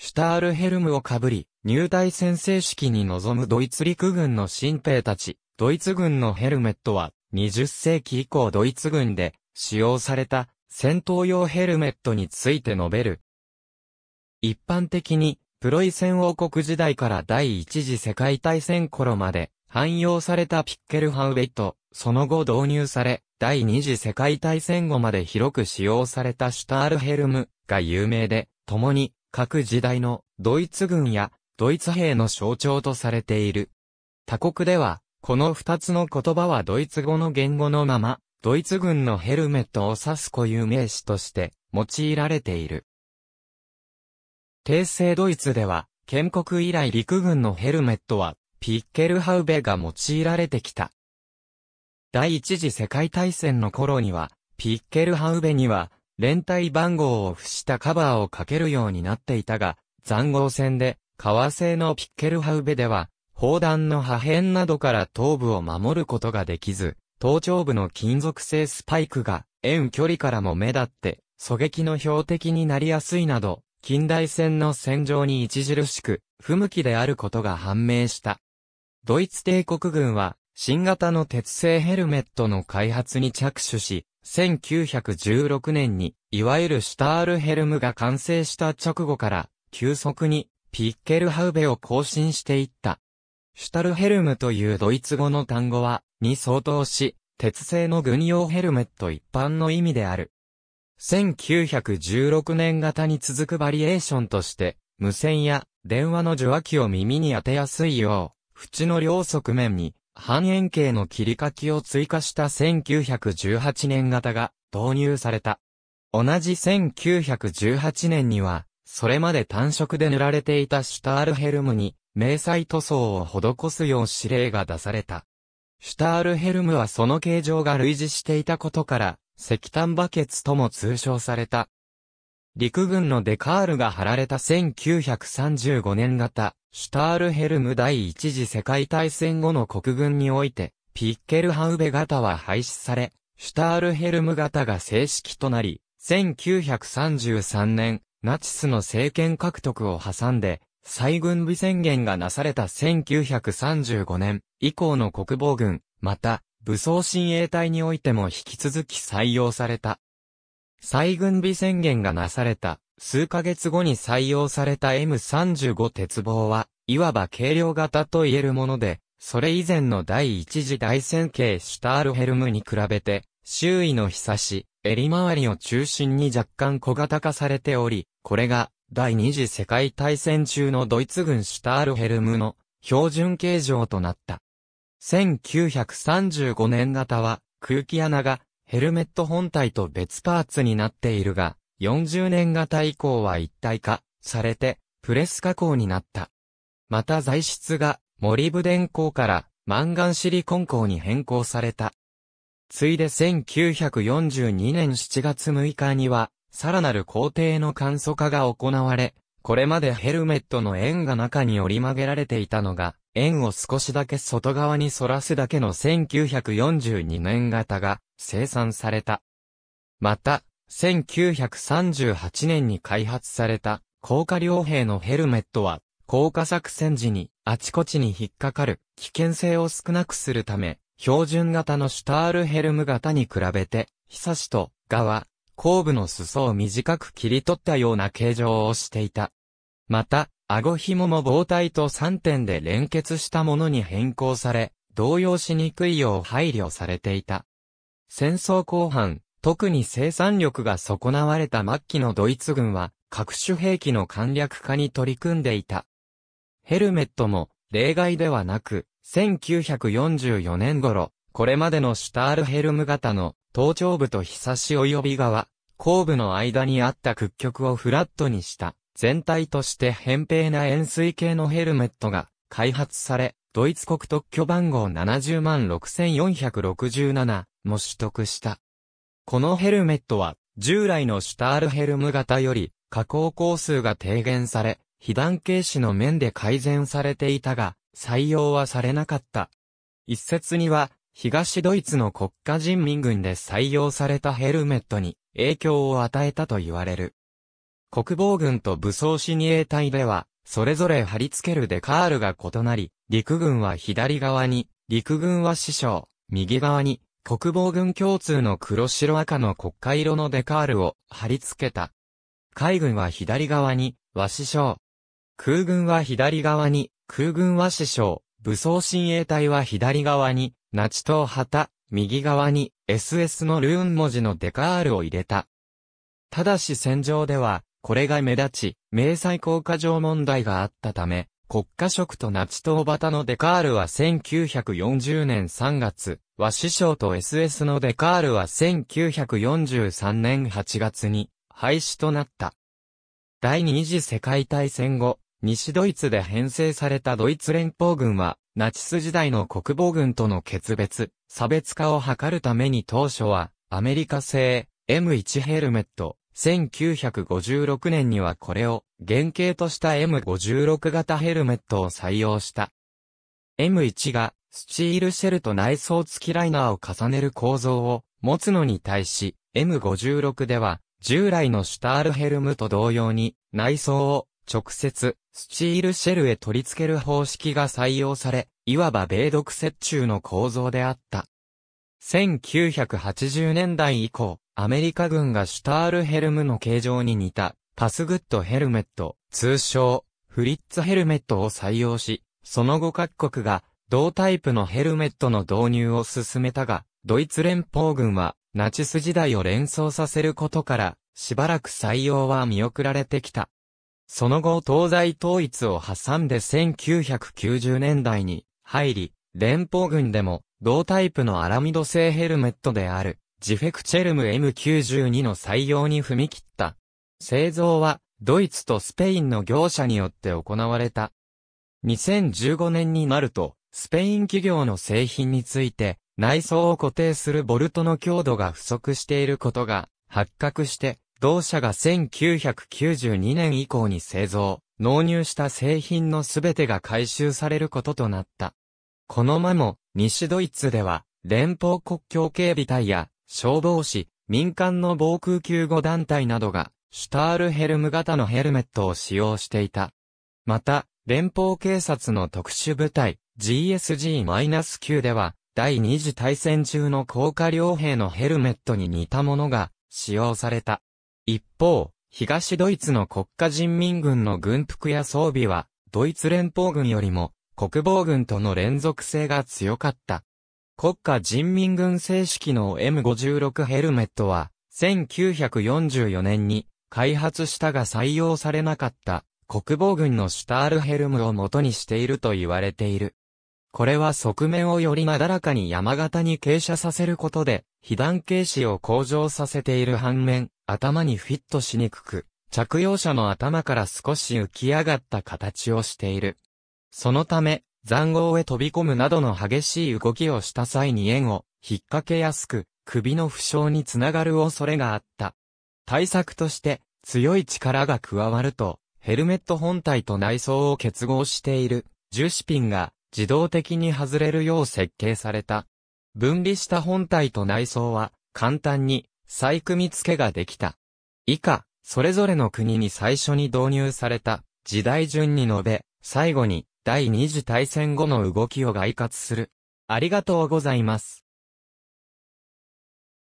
シュタールヘルムをかぶり、入隊宣誓式に臨むドイツ陸軍の新兵たち、ドイツ軍のヘルメットは、20世紀以降ドイツ軍で使用された戦闘用ヘルメットについて述べる。一般的に、プロイセン王国時代から第一次世界大戦頃まで汎用されたピッケルハウベイト、その後導入され、第二次世界大戦後まで広く使用されたシュタールヘルムが有名で、共に各時代のドイツ軍やドイツ兵の象徴とされている。他国では、この二つの言葉はドイツ語の言語のまま、ドイツ軍のヘルメットを指す固有名詞として用いられている。帝政ドイツでは、建国以来陸軍のヘルメットは、ピッケルハウベが用いられてきた。第一次世界大戦の頃には、ピッケルハウベには、連帯番号を付したカバーをかけるようになっていたが、残号線で、革製のピッケルハウベでは、砲弾の破片などから頭部を守ることができず、頭頂部の金属製スパイクが遠距離からも目立って狙撃の標的になりやすいなど、近代戦の戦場に著しく不向きであることが判明した。ドイツ帝国軍は新型の鉄製ヘルメットの開発に着手し、1916年に、いわゆるシュタールヘルムが完成した直後から、急速に、ピッケルハウベを更新していった。シュタルヘルムというドイツ語の単語は、に相当し、鉄製の軍用ヘルメット一般の意味である。1916年型に続くバリエーションとして、無線や電話の受話器を耳に当てやすいよう、縁の両側面に半円形の切り欠きを追加した1918年型が導入された。同じ1918年には、それまで単色で塗られていたシュタールヘルムに、明細塗装を施すよう指令が出された。シュタールヘルムはその形状が類似していたことから、石炭バケツとも通称された。陸軍のデカールが貼られた1935年型、シュタールヘルム第一次世界大戦後の国軍において、ピッケルハウベ型は廃止され、シュタールヘルム型が正式となり、1933年、ナチスの政権獲得を挟んで、再軍備宣言がなされた1935年以降の国防軍、また、武装親衛隊においても引き続き採用された。再軍備宣言がなされた数ヶ月後に採用された M35 鉄棒は、いわば軽量型と言えるもので、それ以前の第一次大戦型シュタールヘルムに比べて、周囲のひさし、襟周りを中心に若干小型化されており、これが第二次世界大戦中のドイツ軍シュタールヘルムの標準形状となった。1935年型は空気穴がヘルメット本体と別パーツになっているが、40年型以降は一体化されて、プレス加工になった。また材質が、モリブデン鋼からマンガンシリコン鋼に変更された。ついで1942年7月6日には、さらなる工程の簡素化が行われ、これまでヘルメットの円が中に折り曲げられていたのが、円を少しだけ外側に反らすだけの1942年型が生産された。また、1938年に開発された、高架両兵のヘルメットは、高架作戦時に、あちこちに引っかかる、危険性を少なくするため、標準型のシュタールヘルム型に比べて、ひさしと、側、後部の裾を短く切り取ったような形状をしていた。また、顎紐も棒体と3点で連結したものに変更され、動揺しにくいよう配慮されていた。戦争後半、特に生産力が損なわれた末期のドイツ軍は、各種兵器の簡略化に取り組んでいた。ヘルメットも例外ではなく、1944年頃、これまでのシュタールヘルム型の頭頂部とひさし及び側、後部の間にあった屈曲をフラットにした、全体として扁平な円錐形のヘルメットが開発され、ドイツ国特許番号70万6467も取得した。このヘルメットは、従来のシュタールヘルム型より、加工工数が低減され、被弾軽視の面で改善されていたが、採用はされなかった。一説には、東ドイツの国家人民軍で採用されたヘルメットに影響を与えたと言われる。国防軍と武装親衛隊では、それぞれ貼り付けるデカールが異なり、陸軍は左側に、陸軍は師匠、右側に、国防軍共通の黒白赤の国家色のデカールを貼り付けた。海軍は左側に、和師匠。空軍は左側に、空軍和師匠。武装親衛隊は左側に、ナチ党旗、右側に、SS のルーン文字のデカールを入れた。ただし戦場では、これが目立ち、明細効果上問題があったため、国家職とナチ党バタのデカールは1940年3月、和師匠と SS のデカールは1943年8月に廃止となった。第二次世界大戦後、西ドイツで編成されたドイツ連邦軍は、ナチス時代の国防軍との決別、差別化を図るために当初は、アメリカ製 M1 ヘルメット、1956年にはこれを原型とした M56 型ヘルメットを採用した。M1 がスチールシェルと内装付きライナーを重ねる構造を持つのに対し M56 では従来のシュタールヘルムと同様に内装を直接スチールシェルへ取り付ける方式が採用され、いわば米毒折衷の構造であった。1980年代以降、アメリカ軍がシュタールヘルムの形状に似た、パスグッドヘルメット、通称、フリッツヘルメットを採用し、その後各国が同タイプのヘルメットの導入を進めたが、ドイツ連邦軍はナチス時代を連想させることから、しばらく採用は見送られてきた。その後東西統一を挟んで1990年代に入り、連邦軍でも同タイプのアラミド製ヘルメットであるジフェクチェルム M92 の採用に踏み切った。製造はドイツとスペインの業者によって行われた。2015年になると、スペイン企業の製品について、内装を固定するボルトの強度が不足していることが発覚して、同社が1992年以降に製造、納入した製品のすべてが回収されることとなった。この間も、西ドイツでは、連邦国境警備隊や消防士、民間の防空救護団体などが、シュタールヘルム型のヘルメットを使用していた。また、連邦警察の特殊部隊、GSG-9 では、第二次大戦中の高架両兵のヘルメットに似たものが使用された。一方、東ドイツの国家人民軍の軍服や装備は、ドイツ連邦軍よりも国防軍との連続性が強かった。国家人民軍正式の M56 ヘルメットは、1944年に開発したが採用されなかった国防軍のシュタールヘルムを元にしていると言われている。これは側面をよりなだらかに山形に傾斜させることで、被弾形視を向上させている反面、頭にフィットしにくく、着用者の頭から少し浮き上がった形をしている。そのため、残壕へ飛び込むなどの激しい動きをした際に縁を引っ掛けやすく、首の負傷につながる恐れがあった。対策として、強い力が加わると、ヘルメット本体と内装を結合している、樹脂ピンが自動的に外れるよう設計された。分離した本体と内装は、簡単に再組み付けができた。以下、それぞれの国に最初に導入された時代順に述べ、最後に第二次大戦後の動きを概括する。ありがとうございます。